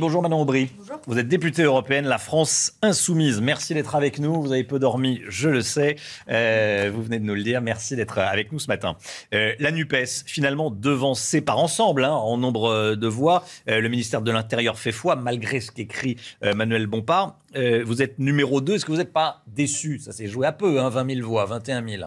Bonjour Madame Aubry. Vous êtes députée européenne, la France insoumise. Merci d'être avec nous. Vous avez peu dormi, je le sais. Euh, vous venez de nous le dire. Merci d'être avec nous ce matin. Euh, la NUPES, finalement, devancée par ensemble, hein, en nombre de voix. Euh, le ministère de l'Intérieur fait foi, malgré ce qu'écrit Manuel Bompard. vous êtes numéro 2. Est-ce que vous n'êtes pas déçu Ça s'est joué à peu, 20 hein, 000 voix, 21 000.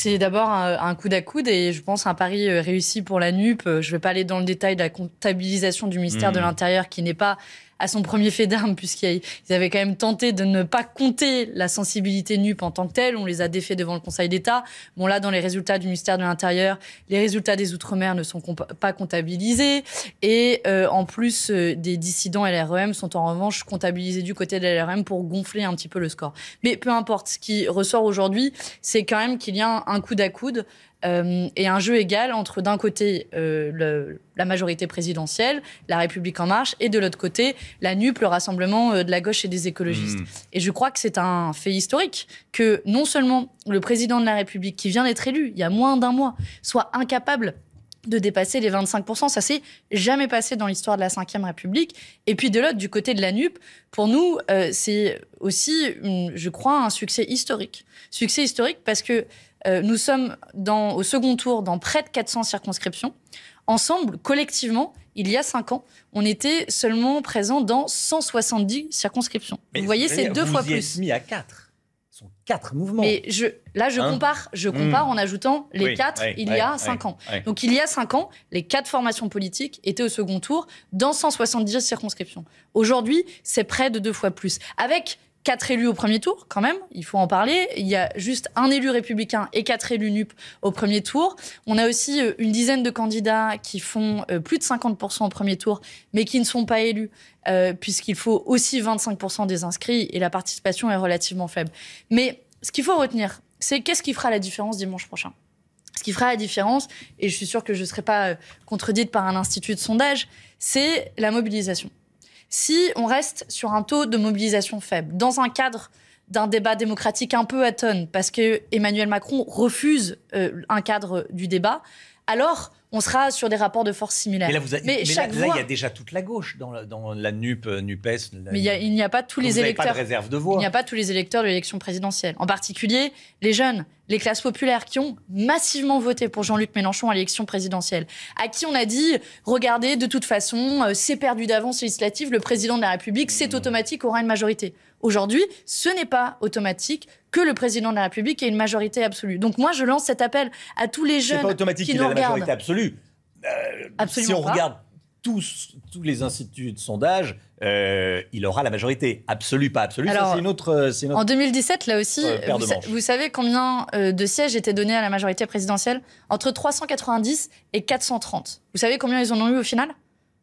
C'est d'abord un, coup coude à coude et je pense un pari euh, réussi pour la NUP. Euh, je ne vais pas aller dans le détail de la comptabilisation du ministère de hmm. l'Intérieur qui n'est pas à son premier fait d'arme puisqu'ils avaient quand même tenté de ne pas compter la sensibilité NUP en tant que telle. On les a défaits devant le Conseil d'État. Bon, là, dans les résultats du ministère de l'Intérieur, les résultats des Outre-mer ne sont pas comptabilisés. Et euh, en plus, euh, des dissidents LREM sont en revanche comptabilisés du côté de LREM pour gonfler un petit peu le score. Mais peu importe, ce qui ressort aujourd'hui, c'est quand même qu'il y a un, coup coude à coude euh, et un jeu égal entre d'un côté euh, la majorité présidentielle, la République en marche, et de l'autre côté la NUP, le rassemblement euh, de la gauche et des écologistes. Hmm. Et je crois que c'est un fait historique que non seulement le président de la République qui vient d'être élu il y a moins d'un mois soit incapable de dépasser les 25%. Ça s'est jamais passé dans l'histoire de la Ve République. Et puis de l'autre, du côté de la NUP, pour nous, c'est aussi, je crois, un succès historique. Succès historique parce que euh, nous sommes dans, au second tour dans près de 400 circonscriptions. Ensemble, collectivement, il y a 5 ans, on était seulement présent dans 170 circonscriptions. vous voyez, c'est deux vous fois y plus. Êtes mis à 4 sont quatre mouvements. Mais je, là, je hein compare, je hmm. compare en ajoutant les quatre il y a cinq ans. Donc, il y a cinq ans, les quatre formations politiques étaient au second tour dans 170 circonscriptions. Aujourd'hui, c'est près de deux fois plus. Avec quatre élus au premier tour, quand même, il faut en parler. Il y a juste un élu républicain et quatre élus NUP au premier tour. On a aussi euh, une dizaine de candidats qui font euh, plus de 50% au premier tour, mais qui ne sont pas élus, euh, puisqu'il faut aussi 25% des inscrits et la participation est relativement faible. Mais ce qu'il faut retenir, c'est qu'est-ce qui fera la différence dimanche prochain ce qui fera la différence, et je suis sûre que je ne serai pas contredite par un institut de sondage, c'est la mobilisation si on reste sur un taux de mobilisation faible, dans un cadre d'un débat démocratique un peu à tonne, parce que Emmanuel Macron refuse euh, un cadre du débat, alors on sera sur des rapports de force similaires. Mais là, il y a déjà toute la gauche dans la, dans la euh, NUPES. Mais il n'y a, pas tous les électeurs. de Il n'y a pas tous les électeurs de l'élection présidentielle. En particulier, les jeunes, les classes populaires qui ont massivement voté pour Jean-Luc Mélenchon à l'élection présidentielle. À qui on a dit, regardez, de toute façon, euh, c'est perdu d'avance législative, le président de la République, c'est mmh. automatique, aura une majorité. Aujourd'hui, ce n'est pas automatique que le président de la République ait une majorité absolue. Donc moi, je lance cet appel à tous les jeunes pas automatique qui nous majorité absolue euh, si on regarde tous, tous les instituts de sondage, euh, il aura la majorité. Absolue, pas absolue. c'est une autre, euh, En 2017, là aussi, vous, savez combien de sièges étaient donnés à la majorité présidentielle Entre 390 et 430. Vous savez combien ils en ont eu au final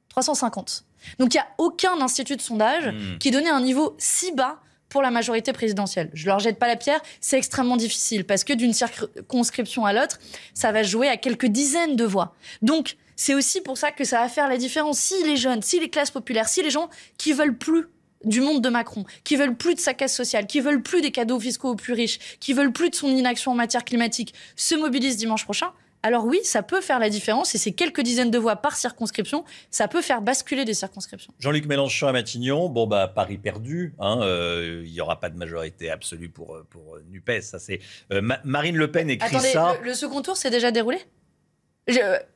350. Donc il n'y a aucun institut de sondage hmm. qui donnait un niveau si bas pour la majorité présidentielle. Je ne leur jette pas la pierre, c'est extrêmement difficile parce que d'une circonscription à l'autre, ça va jouer à quelques dizaines de voix. Donc, c'est aussi pour ça que ça va faire la différence si les jeunes, si les classes populaires, si les gens qui veulent plus du monde de Macron, qui veulent plus de sa casse sociale, qui veulent plus des cadeaux fiscaux aux plus riches, qui veulent plus de son inaction en matière climatique, se mobilisent dimanche prochain, alors oui, ça peut faire la différence et ces quelques dizaines de voix par circonscription, ça peut faire basculer des circonscriptions. Jean-Luc Mélenchon à Matignon, bon bah Paris perdu, hein, euh, il hein, n'y aura pas de majorité absolue pour, euh, pour euh, Nupes, ça c'est... Marine Le Pen écrit ça. le second tour s'est déjà déroulé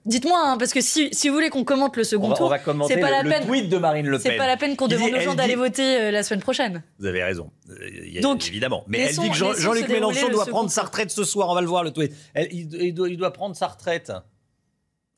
Dites-moi, hein, parce que si, vous voulez qu'on commente le second tour, c'est pas la peine, de Marine Le Pen. C'est peine qu'on demande aux gens d'aller voter euh, la semaine prochaine. Vous avez raison, euh, Donc, évidemment. Mais elle dit que Jean, luc Mélenchon doit prendre sa retraite ce soir. On va le voir le tweet. il doit prendre sa retraite.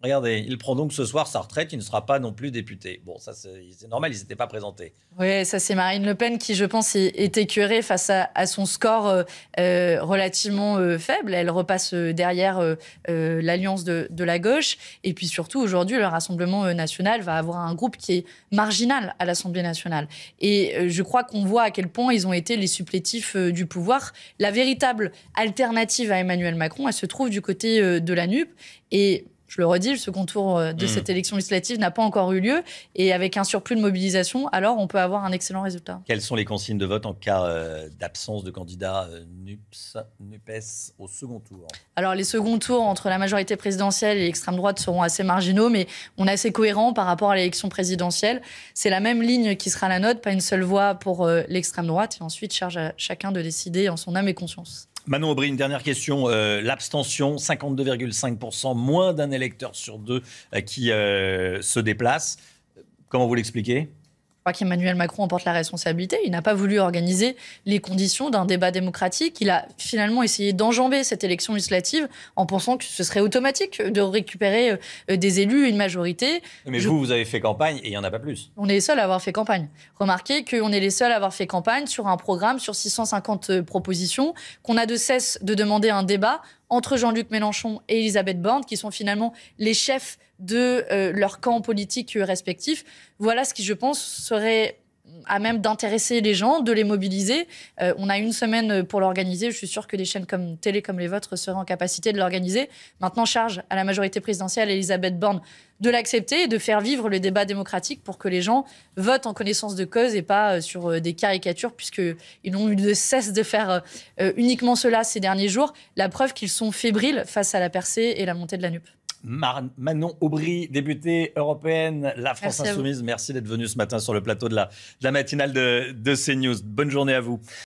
Regardez, il prend donc ce soir sa retraite, il ne sera pas non plus député. Bon, ça c'est normal, il ne s'était pas présenté. Oui, ça c'est Marine Le Pen qui, je pense, est écœurée face à, son score euh, euh, relativement euh, faible. Elle repasse derrière l'alliance de, de, la gauche. Et puis surtout, aujourd'hui, le Rassemblement national va avoir un groupe qui est marginal à l'Assemblée nationale. Et je crois qu'on voit à quel point ils ont été les supplétifs du pouvoir. La véritable alternative à Emmanuel Macron, elle se trouve du côté de la NUP. Et je le redis, le second tour euh, de mm. cette élection législative n'a pas encore eu lieu. Et avec un surplus de mobilisation, alors on peut avoir un excellent résultat. Quelles sont les consignes de vote en cas euh, d'absence de candidat euh, NUPS, NUPES au second tour Alors les seconds tours entre la majorité présidentielle et l'extrême droite seront assez marginaux, mais on est assez cohérent par rapport à l'élection présidentielle. C'est la même ligne qui sera la nôtre, pas une seule voix pour l'extrême droite. Et ensuite, charge à chacun de décider en son âme et conscience. Manon Aubry, une dernière question. Euh, l'abstention, 52,5%, moins d'un électeur sur deux euh, qui euh, se déplace. Comment vous l'expliquez je crois qu'Emmanuel Macron en porte la responsabilité. Il n'a pas voulu organiser les conditions d'un débat démocratique. Il a finalement essayé d'enjamber cette élection législative en pensant que ce serait automatique de récupérer euh, des élus, une majorité. Mais vous, vous avez fait campagne et il n'y en a pas plus. On est les seuls à avoir fait campagne. Remarquez qu'on est les seuls à avoir fait campagne sur un programme, sur 650 euh, propositions, qu'on a de cesse de demander un débat entre Jean-Luc Mélenchon et Elisabeth Borne, qui sont finalement les chefs de euh, leur camp politique respectif. Voilà ce qui, je pense, serait à même d'intéresser les gens, de les mobiliser. Euh, on a une semaine pour l'organiser. Je suis sûre que des chaînes comme télé comme les vôtres seraient en capacité de l'organiser. Maintenant, charge à la majorité présidentielle, Elisabeth Borne, de l'accepter et de faire vivre le débat démocratique pour que les gens votent en connaissance de cause et pas euh, sur des caricatures, puisqu'ils n'ont eu de cesse de faire uniquement cela ces derniers jours. La preuve qu'ils sont fébriles face à la percée et la montée de la nupe. Manon Aubry, députée européenne La France Insoumise. Merci d'être venue ce matin sur le plateau de la, matinale de, de CNews. Bonne journée à vous.